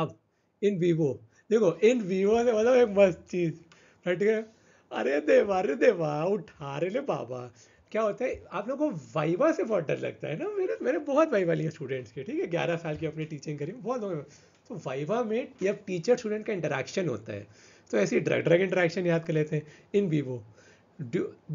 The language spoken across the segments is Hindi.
अब इन वीवो देखो इन वीवो से मतलब एक मस्त चीज़ फट गए अरे देवा अरे देवा उठा रहे ले बाबा क्या होता है आप लोगों को वाइवा से बहुत डर लगता है ना मेरे मेरे बहुत वाइवा लिया स्टूडेंट्स के ठीक है ग्यारह साल की अपनी टीचिंग करी बहुत लोग तो वाइवा में जब टीचर स्टूडेंट का इंटरेक्शन होता है तो ऐसी ड्रग ड्रग इंटरेक्शन याद कर लेते हैं in vivo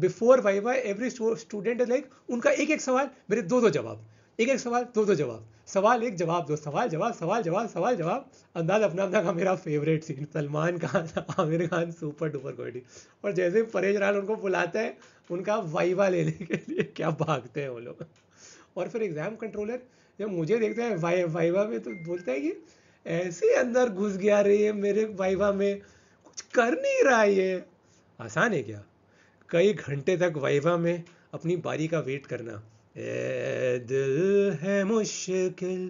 before viva every student is like उनका एक एक सवाल मेरे दो दो जवाब एक एक सवाल दो दो जवाब सवाल एक जवाब दो सवाल जवाब सवाल जवाब सवाल जवाब अंदाज अपना अपना का मेरा favourite scene Salman Khan Aamir Khan super duper comedy और जैसे परेश राल उनको बुलाता है उनका वाइवा लेने के लिए क्या भागते हैं वो लोग और फिर एग्ज़ाम कंट्रोलर जब मुझे देखते हैं वाई वाइवा में तो बोलते हैं कि ऐसे अंदर घुस गया रही है मेरे वाइवा में कुछ कर नहीं रहा ये आसान है क्या कई घंटे तक वाइवा में अपनी बारी का वेट करना दिल है मुश्किल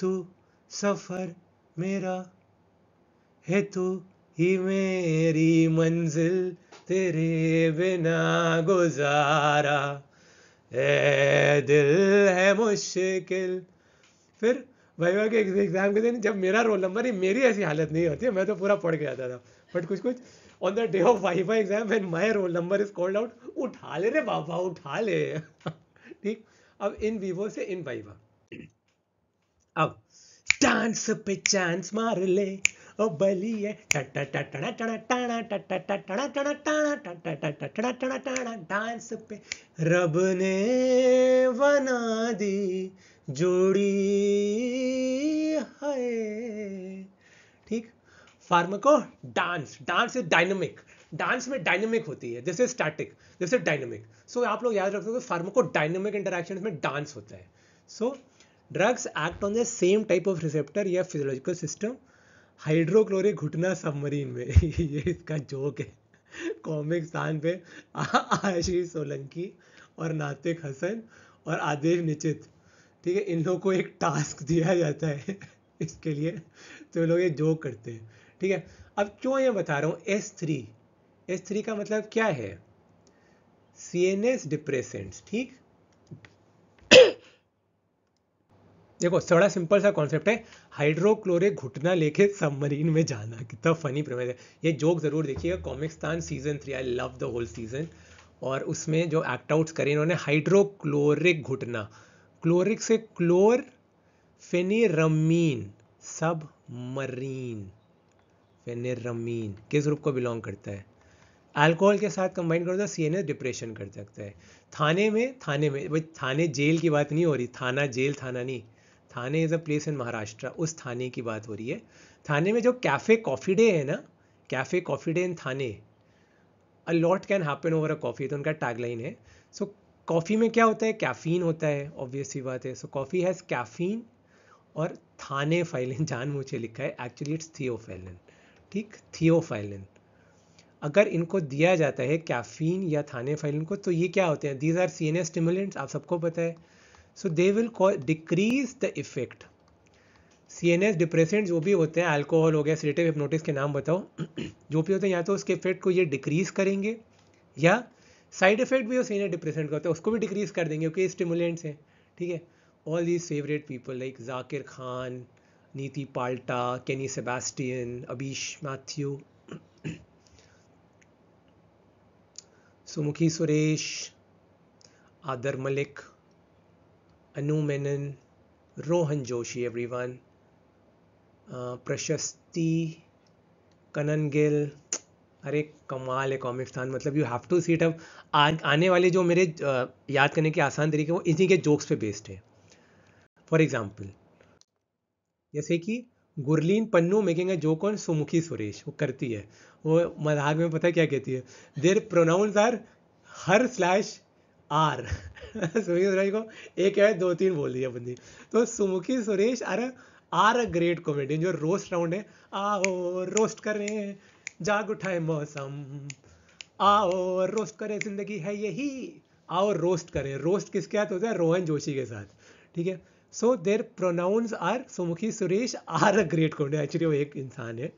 तू सफ़र मेरा है तू ही मेरी मंजिल तेरे बिना गुजारा ए दिल है मुश्किल फिर भाई के एग्जाम के दिन जब मेरा रोल नंबर ही मेरी ऐसी हालत नहीं होती है मैं तो पूरा पढ़ के आता था बट कुछ कुछ on the day of viva exam and my roll number is called out उठा ले रे बाबा उठा ले ठीक अब इन विवो से इन वाइवा अब चांस पे चांस मार ले ओ टा डांस पे रब ने बना दी जोड़ी है ठीक pharmaco dance dance is dynamic dance में डायनेमिक होती है जैसे स्टैटिक जैसे डायनेमिक सो आप लोग याद रख सकते हो डायनेमिक इंटरेक्शन में डांस होता है so drugs act on the same type of receptor या फिजियोलॉजिकल सिस्टम हाइड्रोक्लोरिक घुटना सबमरीन में ये इसका जोक है कॉमिक स्थान पे आशीष सोलंकी और नातिक हसन और आदेश निचित ठीक है इन लोगों को एक टास्क दिया जाता है इसके लिए तो लोग ये जोक करते हैं ठीक है अब क्यों ये बता रहा हूँ एस थ्री एस थ्री का मतलब क्या है सी एन एस ठीक देखो थोड़ा सिंपल सा कॉन्सेप्ट है हाइड्रोक्लोरिक घुटना लेके सबमरीन में जाना कितना फनी प्रमेज है ये जोक ज़रूर देखिएगा Comicstaan season three I love the whole season और उसमें जो एक्ट आउट्स करे इन्होंने हाइड्रोक्लोरिक घुटना क्लोरिक से क्लोर रमीन सब मरीन फेनेरमीन किस ग्रुप को बिलोंग करता है अल्कोहल के साथ कंबाइन करो तो सी एन एस डिप्रेशन कर सकता है थाने में थाने में भाई थाने जेल की बात नहीं हो रही थाना जेल थाना नहीं Thane is a place in Maharashtra उस थाने की बात हो रही है थाने में जो कैफ़े कॉफ़ी डे है ना cafe coffee day in Thane a lot can happen over a coffee तो उनका टैगलाइन है सो so, कॉफ़ी में क्या होता है कैफ़ीन होता है ऑब्वियसली बात है सो कॉफ़ी हैज़ कैफ़ीन और थाने फाइलिन जान मुझे लिखा है actually it's theophylline thick theophylline अगर इनको दिया जाता है कैफीन या थानेफाइलिन को तो ये क्या होते हैं these are C N stimulants आप सबको पता है so they will decrease the effect C N S depressant जो भी होते हैं अल्कोहल हो गया सिलेटिव हिप्नोटिस के नाम बताओ जो भी होते हैं या तो उसके इफेक्ट को ये डिक्रीज करेंगे या साइड इफेक्ट भी सी एन एस डिप्रेसेंट का होता है उसको भी डिक्रीज कर देंगे क्योंकि स्टिमुलेंट्स हैं ठीक है all these favourite people like Zakir Khan Niti Palta Kenny Sebastian Abish Mathew Sumukhi Suresh Aadar Malik Anu Menon Rohan Joshi everyone Prashasti Kanan Gill अरे कमाल है कॉमिक स्थान मतलब यू हैव टू सीट अब आने वाले जो मेरे uh, याद करने के आसान तरीके वो इन्हीं के जोक्स पे बेस्ड है फॉर एग्जाम्पल जैसे कि Gurleen Pannu making a joke on Sumukhi Suresh वो करती है वो मजाक में पता है क्या कहती है their pronouns are her slash are Sumukhi Suresh को एक है दो तीन बोल दिया बंदी तो Sumukhi Suresh are are a great comedian जो रोस्ट राउंड है आओ रोस्ट करें जाग उठाए मौसम आओ रोस्ट करें जिंदगी है यही आओ रोस्ट करें रोस्ट किसके साथ होता है रोहन जोशी के साथ ठीक है so their pronouns are Sumukhi Suresh are a great content actually वो एक इंसान है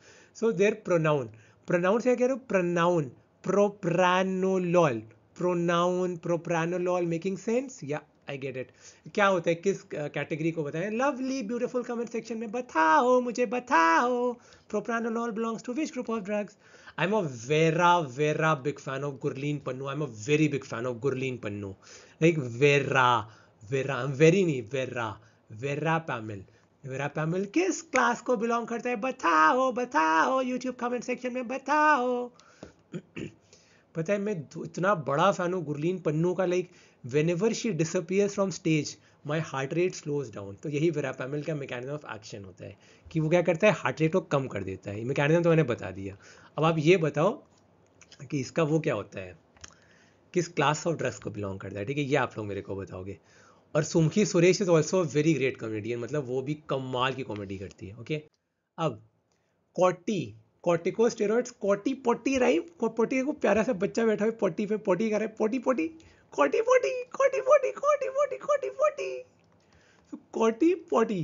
सो देर प्रोनाउन प्रोनाउन से कह रहे हो pronoun propranolol pronoun propranolol making sense या आई गेट इट क्या होता है किस कैटेगरी को बताएं लवली ब्यूटिफुल कमेंट सेक्शन में बताओ मुझे बताओ propranolol belongs to which group of drugs I am a vera vera big fan of Gurleen Pannu I am a very big fan of Gurleen Pannu like vera vera very नहीं वेर्रा वेर्रा पैमिल वेरा पैमिल किस क्लास को बिलोंग करता है बताओ बताओ यूट्यूब कमेंट सेक्शन में बताओ पता है मैं इतना बड़ा फैन हूँ गुरलीन पन्नू का like whenever she disappears from stage my heart rate slows down तो यही वेरा पैमिल का मैकेनिज्म ऑफ एक्शन होता है कि वो क्या करता है हार्ट रेट को कम कर देता है मैकेनिज्म तो मैंने बता दिया अब आप ये बताओ कि इसका वो क्या होता है किस क्लास ऑफ ड्रग्स को बिलोंग करता है ठीक है ये आप लोग मेरे को बताओगे और Sumukhi Suresh is also very great comedian मतलब वो भी कमाल की कॉमेडी करती है ओके अब corti cortico steroid corti potty rhyme potty को प्यारा सा बच्चा बैठा हुआ पोटी पे पोटी कर रहे पोटी पोटी कॉटी पोटी कॉटी पोटी कॉटी पोटी कॉटी पोटी तो कॉटी पोटी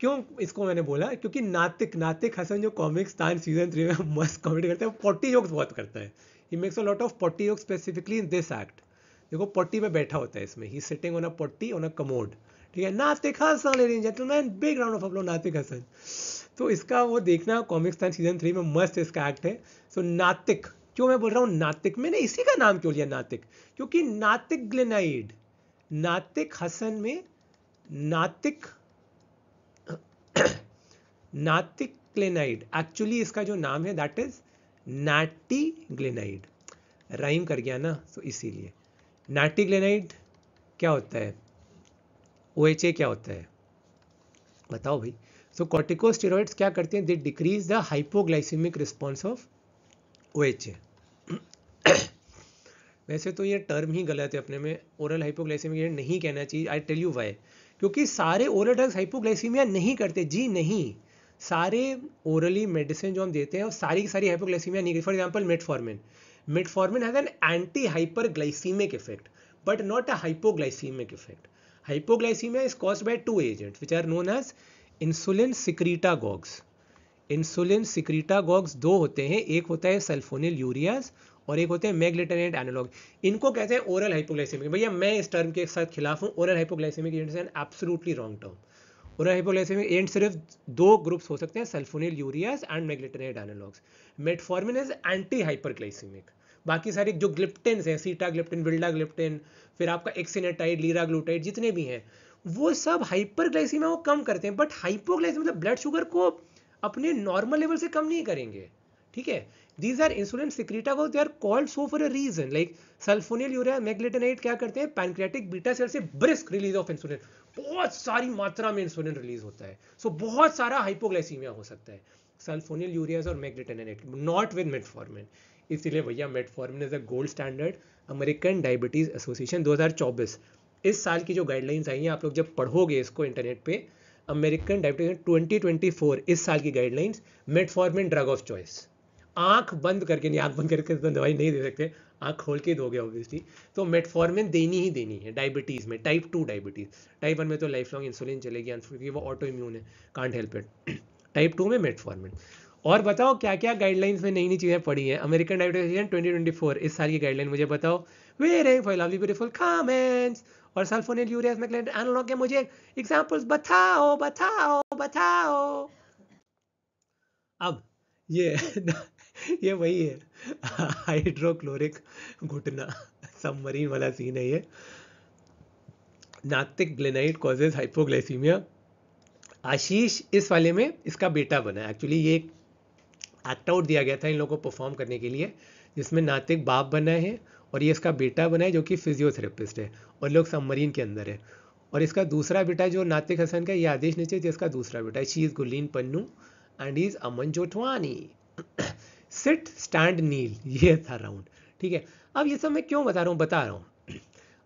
क्यों इसको मैंने बोला क्योंकि नातिक नातिक हसन जो कॉमिक्स तान सीजन थ्री में मस्त कॉमेडी करते हैं पोटी जोक्स बहुत करता है he makes a lot of potty jokes specifically in this act देखो पट्टी में बैठा होता है इसमें ही सिटिंग ऑन अ पट्टी ऑन अ कमोड ठीक है Natik Hasan ladies gentleman big round of applause Natik Hasan तो इसका वो देखना कॉमिक्स टाइम सीजन थ्री में मस्त इसका एक्ट है सो so, नातिक क्यों मैं बोल रहा हूँ नातिक मैंने इसी का नाम क्यों लिया नातिक क्योंकि नातिक ग्लेनाइड नातिक हसन में नातिक नातिक ग्लेनाइड एक्चुअली इसका जो नाम है that is nateglinide rhyme कर गया ना सो तो so इसीलिए नाइट्रिग्लेनाइड क्या होता है ओ क्या होता है बताओ भाई सो कॉर्टिकोस्टेरॉइड्स क्या करते हैं they decrease the hypoglycaemic response of ओ वैसे तो ये टर्म ही गलत है अपने में ओरल हाइपोग्लाइसीमिया नहीं कहना चाहिए आई टेल यू वाई क्योंकि सारे ओरल ड्रग्स हाइपोग्लाइसीमिया नहीं करते जी नहीं सारे ओरली मेडिसिन जो हम देते हैं वो सारी की सारी हाइपोग्लाइसीमिया नहीं for example metformin metformin has an anti hyperglycaemic effect but not a hypoglycaemic effect hypoglycaemia is cause by two agents which are known as insulin secretagogues insulin secretagogues दो होते हैं एक होता है सल्फोनिल यूरियाज और एक होते हैं मैग्लिटरेट एनोलॉग इनको कहते हैं ओरल हाइपोग्लाइसीमिक भैया मैं इस टर्म के साथ खिलाफ हूँ oral hypoglycaemic an absolutely wrong term और हाइपोलाइसेमिक सिर्फ दो ग्रुप्स हो सकते हैं sulfonyl ureas and meglitinide analogues metformin is anti hyperglycaemic बाकी सारे जो ग्लिप्टिन हैं सीटा ग्लिप्टिन विल्डा ग्लिप्टिन फिर आपका एक्सिनेटाइड लीरा ग्लूटाइड जितने भी हैं वो सब हाइपरग्लाइसीमिया को कम करते हैं बट हाइपोग्लाइसीमिया मतलब ब्लड शुगर को अपने नॉर्मल लेवल से कम नहीं करेंगे ठीक है दीज आर इंसुलिन सिक्रीटा वो they are called so for a reason like sulfonyl urea meglitinide क्या करते हैं पैनक्रेटिक बीटा सेल से ब्रिस्क रिलीज ऑफ इंसुलिन बहुत सारी मात्रा में इंसुलिन रिलीज होता है सो so, बहुत सारा हाइपोग्लाइसीमिया हो सकता है सल्फोनियल यूरियाज और मैग्लेटेनाइट नॉट विद मेटफॉर्मिन इसीलिए भैया metformin is a gold standard American diabetes association 2024 इस साल की जो गाइडलाइंस आई हैं आप लोग जब पढ़ोगे इसको इंटरनेट पे अमेरिकन डायबिटीज 2024 इस साल की guidelines metformin drug of choice आंख बंद करके नहीं आंख बंद करके तो दवाई नहीं दे सकते आंख खोल के दोगे ऑब्वियसली तो मेटफॉर्मिन देनी ही देनी है डायबिटीज़ में type two diabetes type one में तो लाइफ लॉन्ग इंसुलिन चलेगी क्योंकि वो ऑटो इम्यून है can't help it type two में मेटफॉर्मिन और बताओ क्या क्या गाइडलाइंस में नई नई चीज़ें पड़ी हैं अमेरिकन डायबिटीजन ट्वेंटी इस साल की गाइडलाइन मुझे बताओ where for lovely beautiful comments और सल्फोनिल यूरिया एनालॉग के मुझे एग्जांपल्स बताओ बताओ बताओ अब ये ये वही है हाइड्रोक्लोरिक घुटना सबमरीन वाला सीन है ये नास्तिक ग्लेनाइट कॉजेज हाइपोग्लाइसीमिया आशीष इस वाले में इसका बेटा बना एक्चुअली ये एक्ट आउट दिया गया था इन लोगों को परफॉर्म करने के लिए जिसमें नातिक बाप बना है और ये इसका बेटा बना है जो कि फिजियोथेरेपिस्ट है और लोग सबमरीन के अंदर है और इसका दूसरा बेटा जो नातिक हसन का ये आदेश नीचे इसका दूसरा बेटा है she is Gurleen Pannu and is Aman Jhothwani sit stand kneel ये था राउंड ठीक है अब ये सब मैं क्यों बता रहा हूँ बता रहा हूँ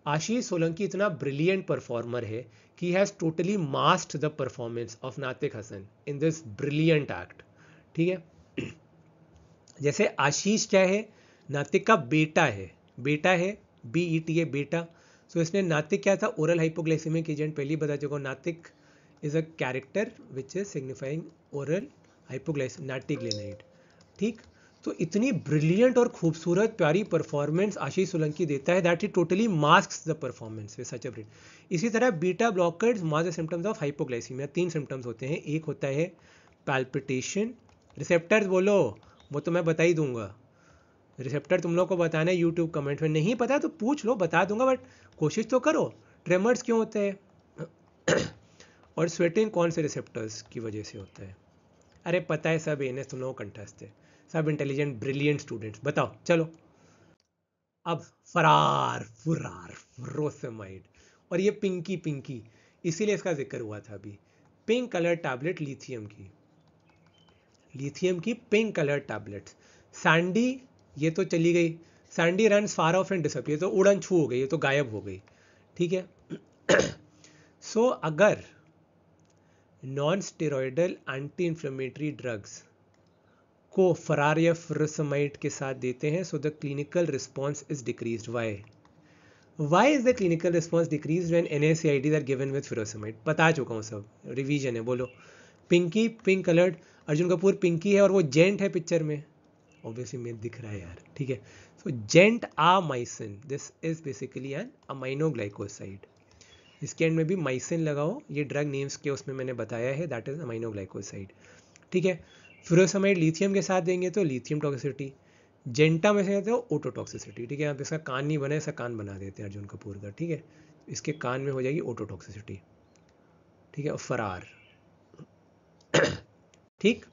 आशीष सोलंकी इतना ब्रिलियंट परफॉर्मर है कि has totally masked the performance of Natik Hasan in this brilliant act ठीक है जैसे आशीष क्या है नातिक का बेटा है बेटा है बी ई टी ए बेटा सो so, इसने नातिक क्या था ओरल हाइपोग्लाइसिमिक एजेंट पहले ही बता चुका Natik is a character which is signifying oral hypoglycaemic Natik ठीक तो इतनी ब्रिलियंट और खूबसूरत प्यारी परफॉर्मेंस आशीष सोलंकी देता है that it totally mask the performance with such a brain इसी तरह beta blockers mar the symptoms of hypoglycaemia तीन सिम्टम्स होते हैं एक होता है पैल्पिटेशन रिसेप्टर्स बोलो वो तो मैं बता ही दूंगा रिसेप्टर तुम लोग को बताना है यूट्यूब कमेंट में नहीं पता तो पूछ लो बता दूंगा बट कोशिश तो करो ट्रेमर्स क्यों होते हैं और स्वेटिंग कौन से रिसेप्टर्स की वजह से होता है अरे पता है सब एन एस तुम लोग को है सब इंटेलिजेंट ब्रिलियंट स्टूडेंट्स बताओ चलो अब फरार फुरार फ्रोसमाइड और ये पिंकी पिंकी इसीलिए इसका जिक्र हुआ था अभी पिंक कलर टैबलेट लिथियम की लिथियम की पिंक कलर टैबलेट सैंडी ये तो चली गई Sandy run far off and disappear ये तो उड़न छू हो गई ये तो गायब हो गई ठीक है सो so, अगर non steroidal anti inflammatory drugs को फरारियफ रसमाइट के साथ देते हैं so the clinical response is decrease why why is the clinical response decrease when N S I Ds are given with frusemide बता चुका हूँ सब रिविजन है बोलो pinky pink coloured Arjun Kapoor pinky है और वो जेंट है पिक्चर में ऑब्वियसली मैं दिख रहा है यार ठीक है so gentamicin this is basically an aminoglycoside इसके एंड में भी माइसिन लगाओ ये ड्रग नेम्स के उसमें मैंने बताया है दैट इज अमाइनोग्लाइकोसाइड ठीक है फ्यूरोसमाइड लिथियम के साथ देंगे तो लिथियम टॉक्सिसिटी जेंटा में से देते हो ओटोटॉक्सिसिटी ठीक है आप इसका कान नहीं बने ऐसा कान बना देते हैं अर्जुन कपूर का ठीक है इसके कान में हो जाएगी ओटोटॉक्सिसिटी ठीक है फरार ठीक